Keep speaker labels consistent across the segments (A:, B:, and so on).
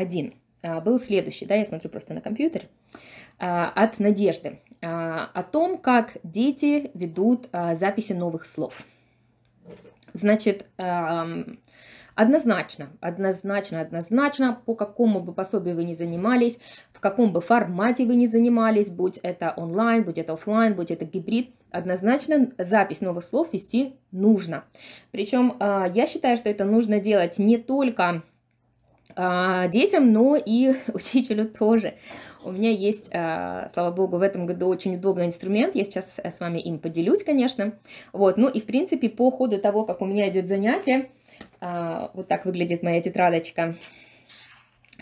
A: один а, был следующий, да, я смотрю просто на компьютер, а, от Надежды, а, о том, как дети ведут записи новых слов. Значит, однозначно, однозначно, однозначно, по какому бы пособию вы ни занимались, в каком бы формате вы ни занимались, будь это онлайн, будь это офлайн, будь это гибрид, однозначно запись новых слов вести нужно. Причем я считаю, что это нужно делать не только а, детям, но и учителю тоже. У меня есть, а, слава богу, в этом году очень удобный инструмент. Я сейчас э, с вами им поделюсь, конечно. Вот, ну и в принципе по ходу того, как у меня идет занятие, а, вот так выглядит моя тетрадочка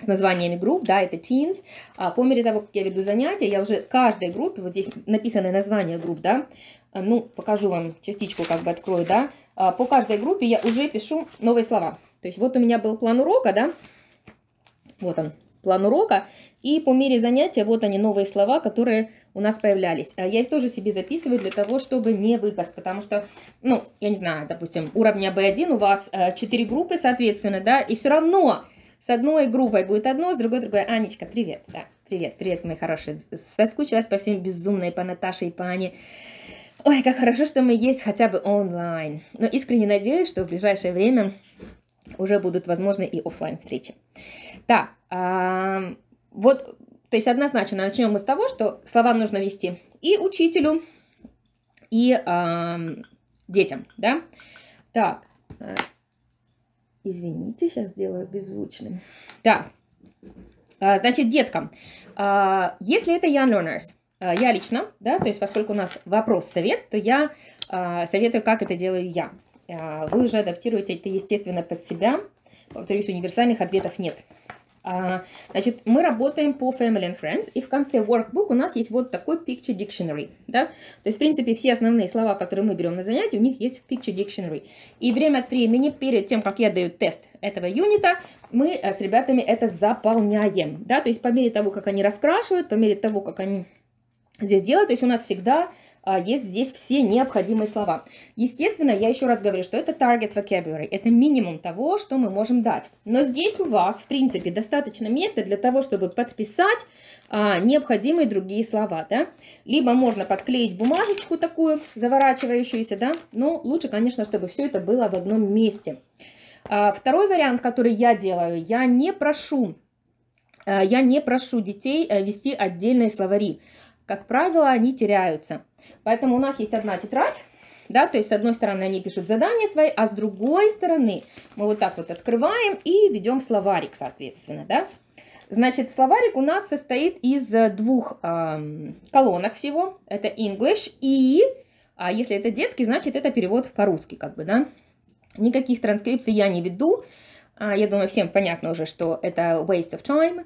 A: с названиями групп, да, это teens. А по мере того, как я веду занятия, я уже каждой группе, вот здесь написано название групп, да, ну, покажу вам частичку, как бы открою, да, по каждой группе я уже пишу новые слова. То есть вот у меня был план урока, да, вот он, план урока. И по мере занятия, вот они, новые слова, которые у нас появлялись. А я их тоже себе записываю для того, чтобы не выпасть, потому что, ну, я не знаю, допустим, уровня B1 у вас 4 э, группы, соответственно, да, и все равно с одной группой будет одно, с другой другое. Анечка, привет, да, привет, привет, мои хорошие. Соскучилась по всем безумной, по Наташе и по Ане. Ой, как хорошо, что мы есть хотя бы онлайн. Но искренне надеюсь, что в ближайшее время уже будут возможны и офлайн встречи. Так, э, а, вот, то есть однозначно начнем мы с того, что слова нужно вести и учителю, и э, детям, да. Так, э, извините, сейчас сделаю беззвучным. Так, э, а, значит, деткам, э, если это young learners, э, я лично, да, то есть поскольку у нас вопрос-совет, то я э, советую, как это делаю я. А, вы уже адаптируете это, естественно, под себя. Повторюсь, универсальных ответов нет. А, значит, мы работаем по Family and Friends, и в конце workbook у нас есть вот такой Picture Dictionary, да? То есть, в принципе, все основные слова, которые мы берем на занятия, у них есть в Picture Dictionary. И время от времени, перед тем, как я даю тест этого юнита, мы э, с ребятами это заполняем, да? То есть, по мере того, как они раскрашивают, по мере того, как они здесь делают, то есть у нас всегда а, есть здесь все необходимые слова. Естественно, я еще раз говорю, что это target vocabulary, это минимум того, что мы можем дать. Но здесь у вас, в принципе, достаточно места для того, чтобы подписать а, необходимые другие слова, да. Либо можно подклеить бумажечку такую, заворачивающуюся, да, но лучше, конечно, чтобы все это было в одном месте. А, второй вариант, который я делаю, я не прошу я не прошу детей э, вести отдельные словари как правило, они теряются. Поэтому у нас есть одна тетрадь, да, то есть с одной стороны они пишут задания свои, а с другой стороны мы вот так вот открываем и ведем словарик, соответственно, да. Значит, словарик у нас состоит из двух э, колонок всего, это English и, а если это детки, значит это перевод по-русски, как бы, да. Никаких транскрипций я не веду, а, я думаю, всем понятно уже, что это waste of time.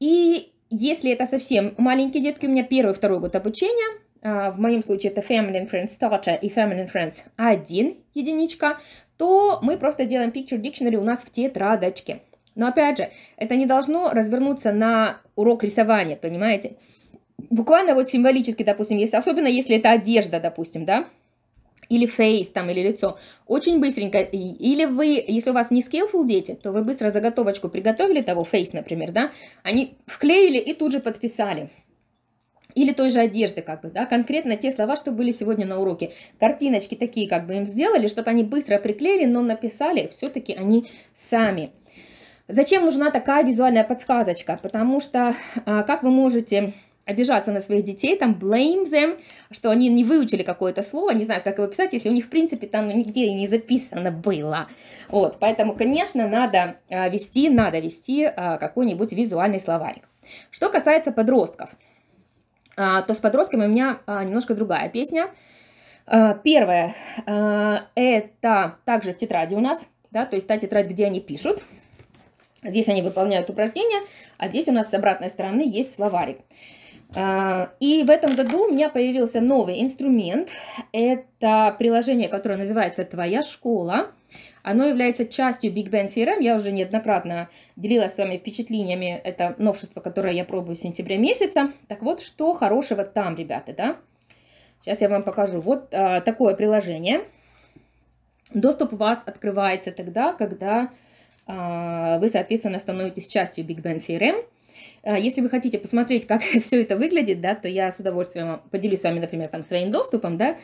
A: И если это совсем маленькие детки, у меня первый, второй год обучения, а, в моем случае это Family and Friends Starter и Family and Friends 1 единичка, то мы просто делаем Picture Dictionary у нас в тетрадочке. Но опять же, это не должно развернуться на урок рисования, понимаете? Буквально вот символически, допустим, если, особенно если это одежда, допустим, да, или face там, или лицо. Очень быстренько. Или вы, если у вас не skillful дети, то вы быстро заготовочку приготовили того, face, например, да, они вклеили и тут же подписали. Или той же одежды, как бы, да, конкретно те слова, что были сегодня на уроке. Картиночки такие, как бы, им сделали, чтобы они быстро приклеили, но написали все-таки они сами. Зачем нужна такая визуальная подсказочка? Потому что, а, как вы можете обижаться на своих детей, там, blame them, что они не выучили какое-то слово, не знают, как его писать, если у них, в принципе, там ну, нигде не записано было. Вот, поэтому, конечно, надо э, вести, надо вести э, какой-нибудь визуальный словарик. Что касается подростков, э, то с подростками у меня немножко другая песня. Первое, это также в тетради у нас, да, то есть та тетрадь, где они пишут, Здесь они выполняют упражнения, а здесь у нас с обратной стороны есть словарик. Э, и в этом году у меня появился новый инструмент. Это приложение, которое называется «Твоя школа». Оно является частью Big Bang CRM. Я уже неоднократно делилась с вами впечатлениями. Это новшество, которое я пробую с сентября месяца. Так вот, что хорошего там, ребята, да? Сейчас я вам покажу. Вот а, такое приложение. Доступ у вас открывается тогда, когда а, вы, соответственно, становитесь частью Big Bang CRM. Э, если вы хотите посмотреть, как все это выглядит, да, то я с удовольствием поделюсь с вами, например, там, своим доступом, да,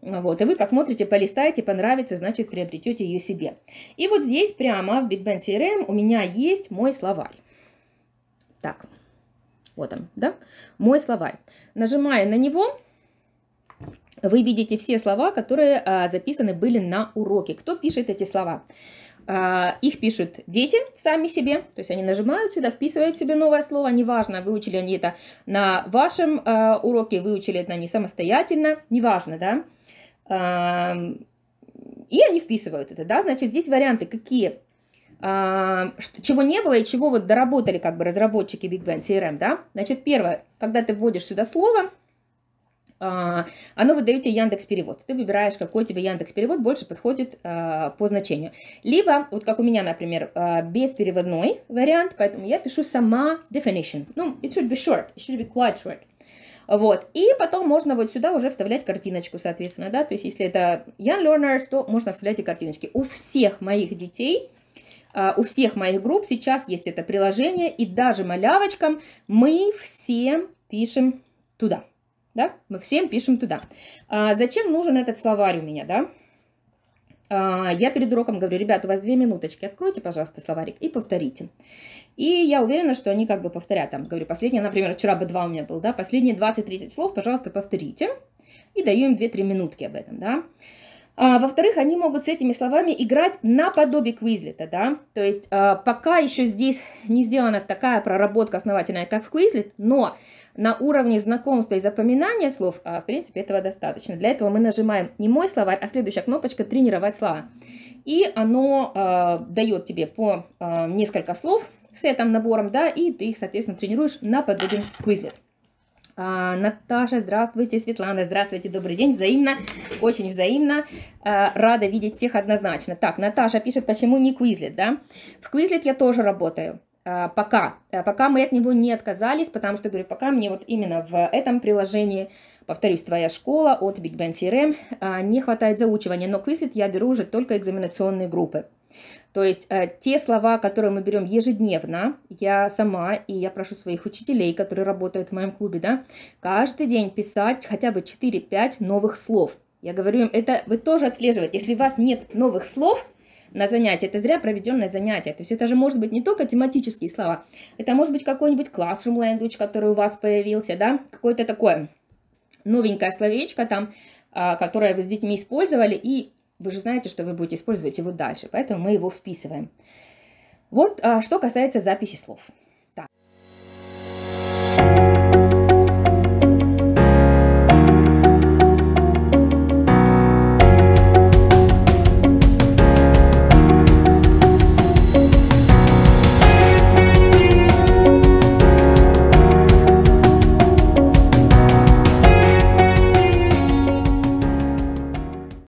A: вот, и вы посмотрите, полистаете, понравится, значит, приобретете ее себе. И вот здесь прямо в Big Bang CRM у меня есть мой словарь. Так, вот он, да, мой словарь. Нажимая на него, вы видите все слова, которые а, записаны были на уроке. Кто пишет эти слова? Слова. А, их пишут дети сами себе, то есть они нажимают сюда, вписывают себе новое слово, неважно, выучили они это на вашем а, уроке, выучили это они самостоятельно, неважно, да. И они вписывают это, да, значит, здесь варианты какие? А, чего не было и чего вот доработали как бы разработчики Big Bang CRM, да. Значит, первое, когда ты вводишь сюда слово, а, оно выдаете Яндекс Перевод. Ты выбираешь, какой тебе Яндекс Перевод больше подходит а, по значению. Либо, вот как у меня, например, а, беспереводной вариант, поэтому я пишу сама definition. Ну, it should be short, it should be quite short. Вот, и потом можно вот сюда уже вставлять картиночку, соответственно, да, то есть если это young learners, то можно вставлять и картиночки. У всех моих детей у всех моих групп сейчас есть это приложение, и даже малявочкам мы все пишем туда да, мы всем пишем туда. А зачем нужен этот словарь у меня, да? А, я перед уроком говорю, ребят, у вас две минуточки, откройте, пожалуйста, словарик и повторите. И я уверена, что они как бы повторят, там, говорю, последнее, например, вчера бы два у меня был, да, последние 20-30 слов, пожалуйста, повторите. И даю им 2-3 минутки об этом, да. А, во-вторых, они могут с этими словами играть наподобие Квизлета, да, то есть а, пока еще здесь не сделана такая проработка основательная, как в Квизлет, но на уровне знакомства и запоминания слов, а, в принципе, этого достаточно. Для этого мы нажимаем не мой словарь, а следующая кнопочка «Тренировать слова». И оно а, дает тебе по а, несколько слов с этим набором, да, и ты их, соответственно, тренируешь наподобие Quizlet. А, Наташа, здравствуйте, Светлана, здравствуйте, добрый день, взаимно, очень взаимно, а, рада видеть всех однозначно. Так, Наташа пишет, почему не Quizlet, да? В Quizlet я тоже работаю, а, пока, а, пока мы от него не отказались, потому что, говорю, пока мне вот именно в этом приложении, повторюсь, твоя школа от Big Bang CRM, а, не хватает заучивания, но Quizlet я беру уже только экзаменационные группы. То есть э, те слова, которые мы берем ежедневно, я сама и я прошу своих учителей, которые работают в моем клубе, да, каждый день писать хотя бы 4-5 новых слов. Я говорю им, это вы тоже отслеживаете. Если у вас нет новых слов, на занятие. Это зря проведенное занятие. То есть это же может быть не только тематические слова, это может быть какой-нибудь classroom language, который у вас появился, да, какое-то такое новенькое словечко там, а, которое вы с детьми использовали, и вы же знаете, что вы будете использовать его дальше, поэтому мы его вписываем. Вот а, что касается записи слов.